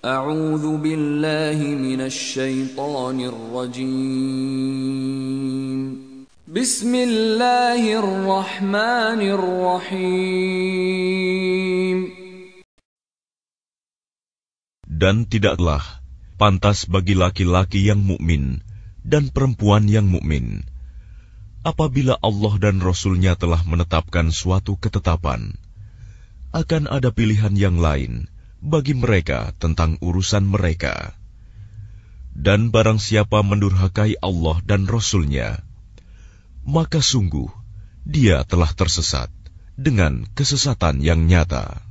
أعوذ بالله من الشيطان الرجيم بسم الله الرحمن الرحيم Dan tidaklah pantas bagi laki-laki yang mukmin dan perempuan yang mukmin apabila Allah dan Rasul-Nya telah menetapkan suatu ketetapan akan ada pilihan yang lain bagi mereka tentang urusan mereka. Dan barang siapa mendurhakai Allah dan Rasulnya, maka sungguh dia telah tersesat dengan kesesatan yang nyata.